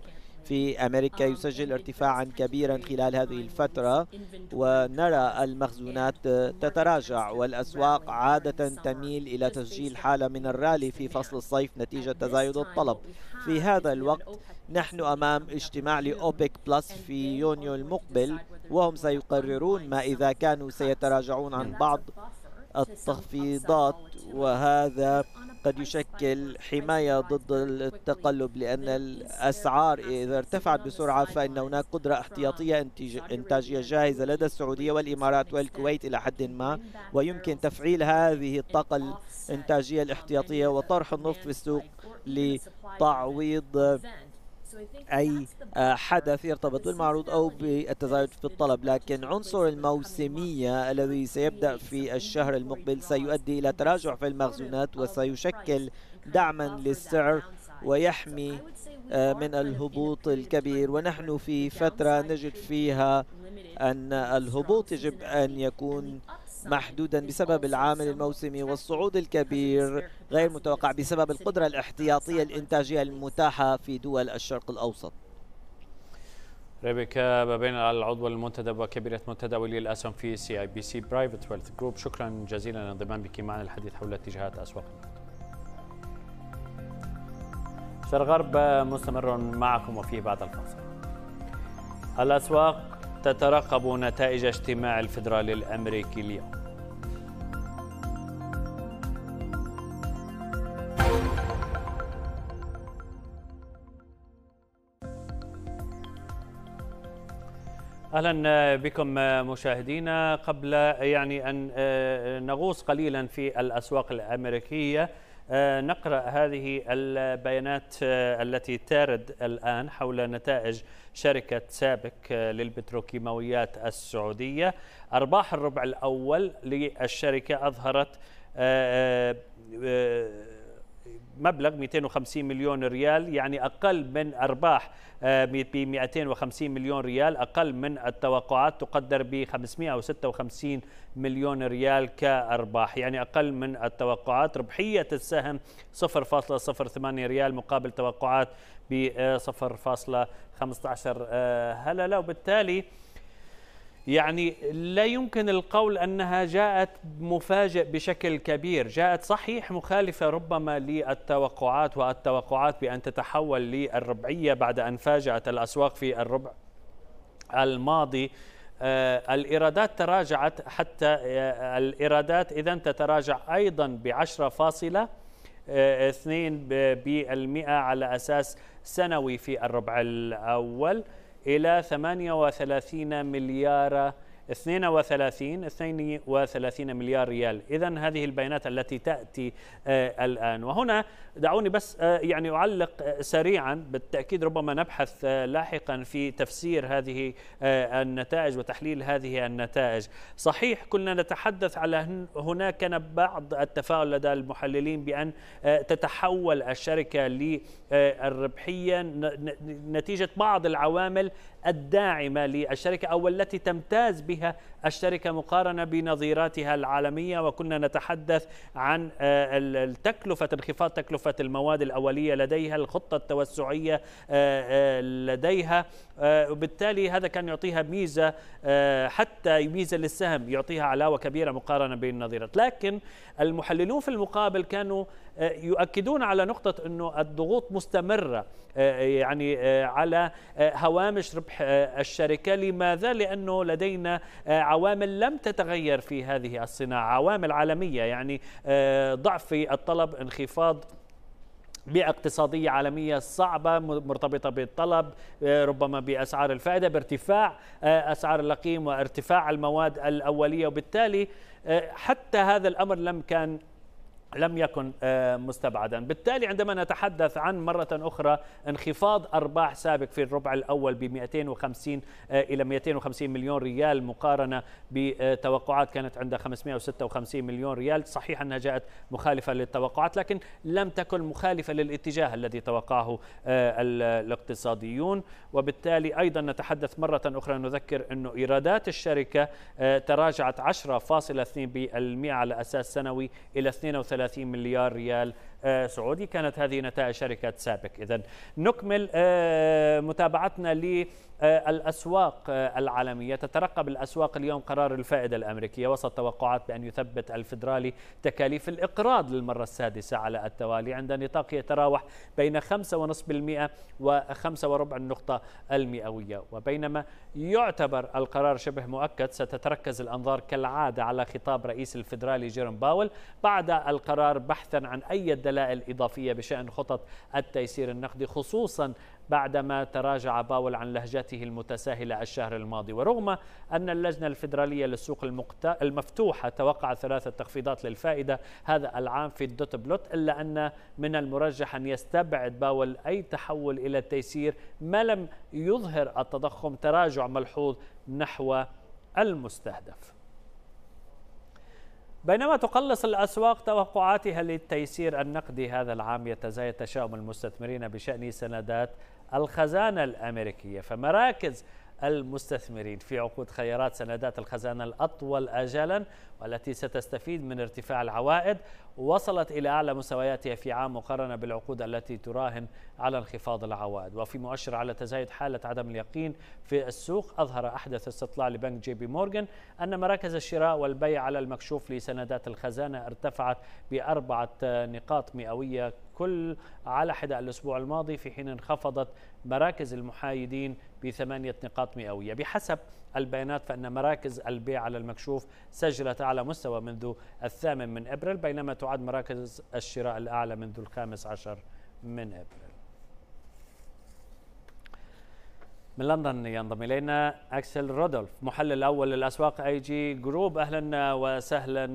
Speaker 7: في أمريكا يسجل ارتفاعا كبيرا خلال هذه الفترة ونرى المخزونات تتراجع والأسواق عادة تميل إلى تسجيل حالة من الرالي في فصل الصيف نتيجة تزايد الطلب في هذا الوقت نحن أمام اجتماع لأوبك بلس في يونيو المقبل وهم سيقررون ما إذا كانوا سيتراجعون عن بعض التخفيضات وهذا قد يشكل حماية ضد التقلب لأن الأسعار إذا ارتفعت بسرعة فإن هناك قدرة احتياطية إنتاجية جاهزة لدى السعودية والإمارات والكويت إلى حد ما ويمكن تفعيل هذه الطاقة الإنتاجية الاحتياطية وطرح النفط في السوق لتعويض أي آه، حدث يرتبط بالمعروض أو بالتزايد في الطلب لكن عنصر الموسمية الذي سيبدأ في الشهر المقبل سيؤدي إلى تراجع في المخزونات وسيشكل دعما للسعر ويحمي آه، من الهبوط الكبير ونحن في فترة نجد فيها أن الهبوط يجب أن يكون محدودا بسبب العامل الموسمي والصعود الكبير غير متوقع بسبب القدرة الاحتياطية الإنتاجية المتاحة في دول الشرق الأوسط
Speaker 1: ريبيكا بابين العضو المنتدب وكبيرة متداولي الأسهم في سي اي بي سي برايفت ويلث جروب شكرا جزيلا لانضمام بك معنا الحديث حول اتجاهات أسواق شرق غرب مستمر معكم وفيه بعد الفاصل الأسواق تترقب نتائج اجتماع الفدرالي الأمريكي اليوم اهلا بكم مشاهدينا قبل يعني ان آه، نغوص قليلا في الاسواق الامريكيه آه، نقرا هذه البيانات آه، التي تارد الان حول نتائج شركة سابك آه، للبتروكيماويات السعودية أرباح الربع الأول للشركة أظهرت آه، آه، مبلغ 250 مليون ريال يعني أقل من أرباح ب 250 مليون ريال أقل من التوقعات تقدر ب 556 مليون ريال كأرباح يعني أقل من التوقعات ربحية السهم 0.08 ريال مقابل توقعات ب 0.15 آه، آه، هلله وبالتالي يعني لا يمكن القول انها جاءت مفاجئ بشكل كبير، جاءت صحيح مخالفه ربما للتوقعات والتوقعات بان تتحول للربعيه بعد ان فاجات الاسواق في الربع الماضي آه، الإيرادات تراجعت حتى الإيرادات إذا تتراجع أيضا بعشرة فاصلة 2 بالمئة على أساس سنوي في الربع الأول إلى 38 مليار 32 32 مليار ريال إذا هذه البيانات التي تأتي آه، الآن وهنا دعوني بس آه، يعني أعلق آه، سريعا بالتأكيد ربما نبحث لاحقا في تفسير هذه النتائج وتحليل هذه النتائج صحيح كنا نتحدث على هناك كان بعض التفاؤل لدى المحللين بأن تتحول الشركة للربحية نتيجة بعض العوامل الداعمة للشركة أو التي تمتاز بها الشركة مقارنة بنظيراتها العالمية وكنا نتحدث عن آه، التكلفة انخفاض تكلفة المواد الأولية لديها الخطة التوسعية آه، آه، لديها وبالتالي هذا كان يعطيها ميزة حتى ميزة للسهم يعطيها علاوة كبيرة مقارنة بين النظيرات لكن المحللون في المقابل كانوا يؤكدون على نقطة أنه الضغوط مستمرة يعني على هوامش ربح ربح الشركة لماذا؟ لأنه لدينا آه، عوامل لم تتغير في هذه الصناعة عوامل عالمية يعني آه، ضعف الطلب انخفاض بيئة اقتصادية عالمية صعبة مرتبطة بالطلب آه، ربما بأسعار الفائدة بارتفاع أسعار اللقيم وارتفاع المواد الأولية وبالتالي حتى هذا الأمر لم كان لم يكن آه، مستبعدا بالتالي عندما نتحدث عن مرة أخرى انخفاض أرباح سابق في الربع الأول ب 250 آه، إلى 250 مليون ريال مقارنة بتوقعات كانت عند 556 مليون ريال صحيح أنها جاءت مخالفة للتوقعات لكن لم تكن مخالفة للاتجاه الذي توقعه آه، الاقتصاديون وبالتالي أيضا نتحدث مرة أخرى نذكر أن إيرادات الشركة تراجعت 10.2% على أساس سنوي إلى 32 33 मिलियार रियाल آه، سعودي كانت هذه نتائج شركة سابك إذا نكمل آه، متابعتنا للأسواق آه، العالمية تترقب الأسواق اليوم قرار الفائدة الأمريكية وسط توقعات بأن يثبت الفدرالي تكاليف الإقراض للمرة السادسة على التوالي عند نطاق يتراوح بين 5.5% و 5.4 النقطة المئوية وبينما يعتبر القرار شبه مؤكد ستتركز الأنظار كالعادة على خطاب رئيس الفدرالي جيرم باول بعد القرار بحثا عن أي دل الدلائل الإضافية بشأن خطط التيسير النقدي خصوصا بعدما تراجع باول عن لهجته المتساهلة الشهر الماضي ورغم أن اللجنة الفيدرالية للسوق المفتوحة توقع ثلاثة تخفيضات للفائدة هذا العام في الدوت بلوت إلا أن من المرجح أن يستبعد باول أي تحول إلى التيسير ما لم يظهر التضخم تراجع ملحوظ نحو المستهدف بينما تقلص الأسواق توقعاتها للتيسير النقدي هذا العام يتزايد تشاؤم المستثمرين بشأن سندات الخزانة الأمريكية فمراكز المستثمرين في عقود خيارات سندات الخزانة الأطول أجلا والتي ستستفيد من ارتفاع العوائد وصلت إلى أعلى مستوياتها في عام مقارنة بالعقود التي تراهن على انخفاض العوائد وفي مؤشر على تزايد حالة عدم اليقين في السوق أظهر أحدث استطلاع لبنك جي بي مورغان أن مراكز الشراء والبيع على المكشوف لسندات الخزانة ارتفعت بأربعة نقاط مئوية الكل على حدة الأسبوع الماضي في حين انخفضت مراكز المحايدين بثمانية نقاط مئوية بحسب البيانات فإن مراكز البيع على المكشوف سجلت أعلى مستوى منذ الثامن من أبريل بينما تعد مراكز الشراء الأعلى منذ الخامس عشر من أبريل من لندن ينضم الينا اكسل رودولف محلل اول للاسواق اي جي جروب اهلا وسهلا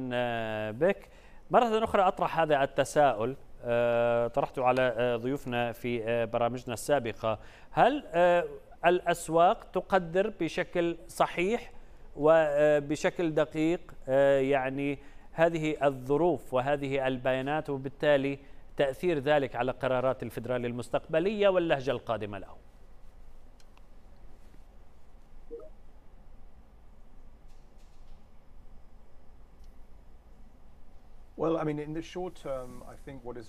Speaker 1: بك مره اخرى اطرح هذا التساؤل آه، طرحته على آه، ضيوفنا في آه، برامجنا السابقة هل الأسواق تقدر بشكل صحيح وبشكل دقيق يعني هذه الظروف وهذه البيانات وبالتالي تأثير ذلك على قرارات الفدرالي المستقبلية واللهجة القادمة له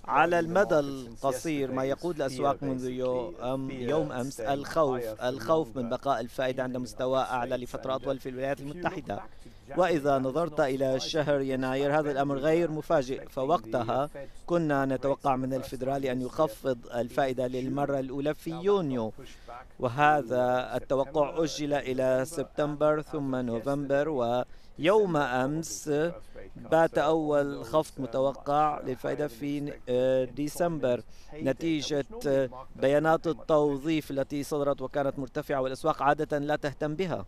Speaker 5: على المدى القصير ما يقود الأسواق منذ
Speaker 7: يوم أمس الخوف الخوف من بقاء الفائدة عند مستوى أعلى لفترة أطول في الولايات المتحدة وإذا نظرت إلى شهر يناير هذا الأمر غير مفاجئ فوقتها كنا نتوقع من الفيدرالي أن يخفض الفائدة للمرة الأولى في يونيو وهذا التوقع أجل إلى سبتمبر ثم نوفمبر و يوم أمس بات أول خفض متوقع للفائدة في ديسمبر نتيجة آه، بيانات التوظيف التي صدرت وكانت مرتفعة والأسواق عادة لا تهتم بها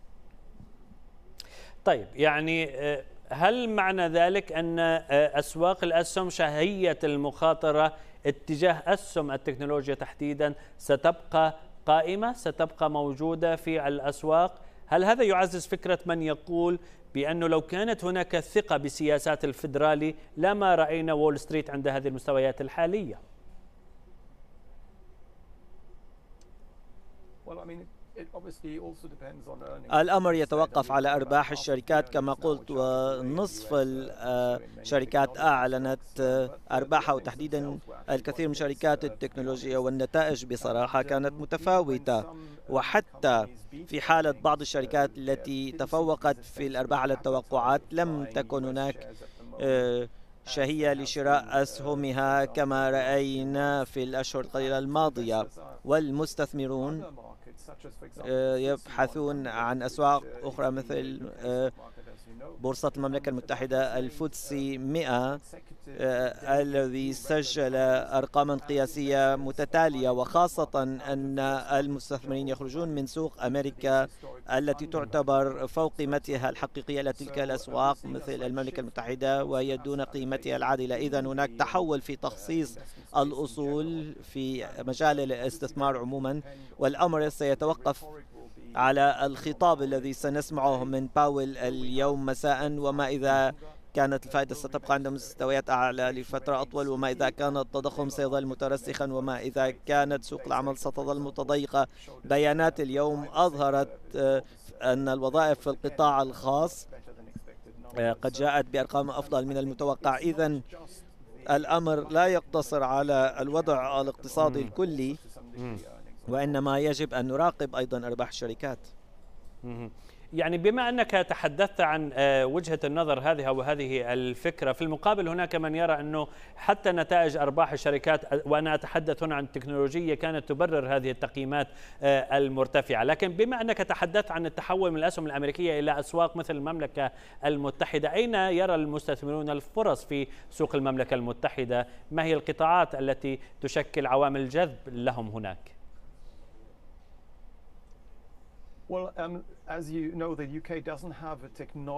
Speaker 1: طيب يعني آه، هل معنى ذلك أن آه، أسواق الأسهم شهية المخاطرة اتجاه أسهم التكنولوجيا تحديدا ستبقى قائمة ستبقى موجودة في الأسواق هل هذا يعزز فكرة من يقول بأنه لو كانت هناك ثقة بسياسات الفدرالي لما رأينا وول ستريت عند هذه المستويات الحالية.
Speaker 2: Well, I mean, الأمر يتوقف
Speaker 7: على أرباح الشركات كما قلت ونصف uh, الشركات أعلنت أرباحها وتحديدا الكثير من شركات uh, التكنولوجيا والنتائج uh, بصراحة كانت متفاوتة وحتى في حالة بعض الشركات التي تفوقت في الأرباح على التوقعات لم تكن هناك شهية لشراء أسهمها كما رأينا في الأشهر القليلة الماضية والمستثمرون آه، يبحثون عن أسواق أخرى مثل آه، بورصة المملكة المتحدة الفوتسي 100 آه، الذي سجل أرقاما قياسية متتالية وخاصة أن المستثمرين يخرجون من سوق أمريكا التي تعتبر فوق قيمتها الحقيقية لتلك الأسواق مثل المملكة المتحدة وهي دون قيمتها العادلة إذا هناك تحول في تخصيص الأصول في مجال الاستثمار عموما والأمر سيتوقف على الخطاب الذي سنسمعه من باول اليوم مساء وما إذا كانت الفائدة ستبقى عند مستويات أعلى لفترة أطول وما إذا كان التضخم سيظل مترسخا وما إذا كانت سوق العمل ستظل متضيقة بيانات اليوم أظهرت آه، أن الوظائف في القطاع الخاص آه، قد جاءت بأرقام أفضل من المتوقع إذا الأمر لا يقتصر على الوضع الاقتصادي الكلي وإنما يجب أن نراقب أيضا أرباح الشركات يعني بما
Speaker 1: أنك تحدثت عن آه، وجهة النظر هذه وهذه الفكرة في المقابل هناك من يرى أنه حتى نتائج أرباح الشركات وأنا أتحدث هنا عن التكنولوجية كانت تبرر هذه التقييمات آه، المرتفعة لكن بما أنك تحدثت عن التحول من الأسهم الأمريكية إلى أسواق مثل المملكة المتحدة أين يرى المستثمرون الفرص في سوق المملكة المتحدة ما هي القطاعات التي تشكل عوامل جذب لهم هناك
Speaker 5: Um,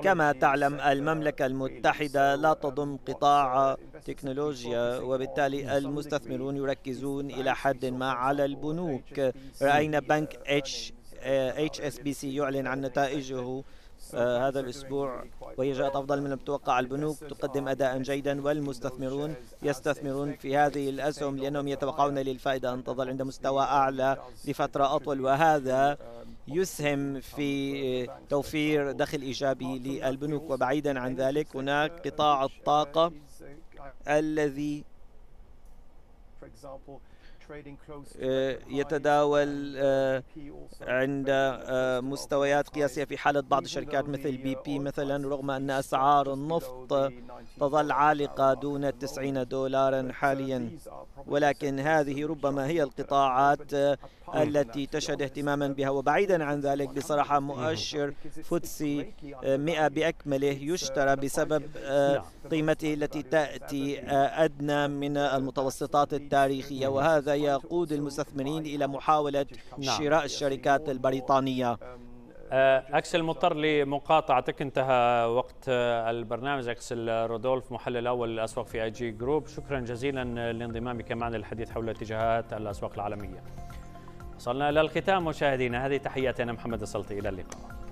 Speaker 5: كما تعلم uh, المملكة المتحدة
Speaker 7: لا um, تضم قطاع تكنولوجيا وبالتالي المستثمرون يركزون إلى حد ما على البنوك uh, رأينا بنك اتش اس بي سي يعلن عن نتائجه uh, um, هذا الأسبوع وهي جاءت أفضل من المتوقع البنوك تقدم أداء جيدا والمستثمرون يستثمرون في هذه الأسهم لأنهم يتوقعون للفائدة أن تظل عند مستوى أعلى لفترة أطول وهذا يسهم في آه، توفير دخل إيجابي للبنوك وبعيدا عن ذلك هناك قطاع الطاقة الذي آه، يتداول آه، عند آه، مستويات قياسية في حالة بعض الشركات مثل بي uh, بي مثلا رغم أن أسعار النفط تظل عالقة دون 90 دولارا uh, حاليا ولكن هذه ربما هي القطاعات التي تشهد اهتماما بها وبعيدا عن ذلك بصراحة مؤشر فوتسي 100 بأكمله uh, يشترى بسبب قيمته التي تأتي أدنى من المتوسطات التاريخية وهذا سيقود المستثمرين إلى محاولة نعم. شراء الشركات البريطانية
Speaker 1: أه، أكسل مضطر لمقاطعتك انتهى وقت أه، البرنامج أكسل رودولف محلل الأول للأسواق في أي جي جروب شكرا جزيلا لانضمامك معنا للحديث حول اتجاهات الأسواق العالمية وصلنا إلى الختام مشاهدينا هذه تحياتي أنا محمد السلطي إلى اللقاء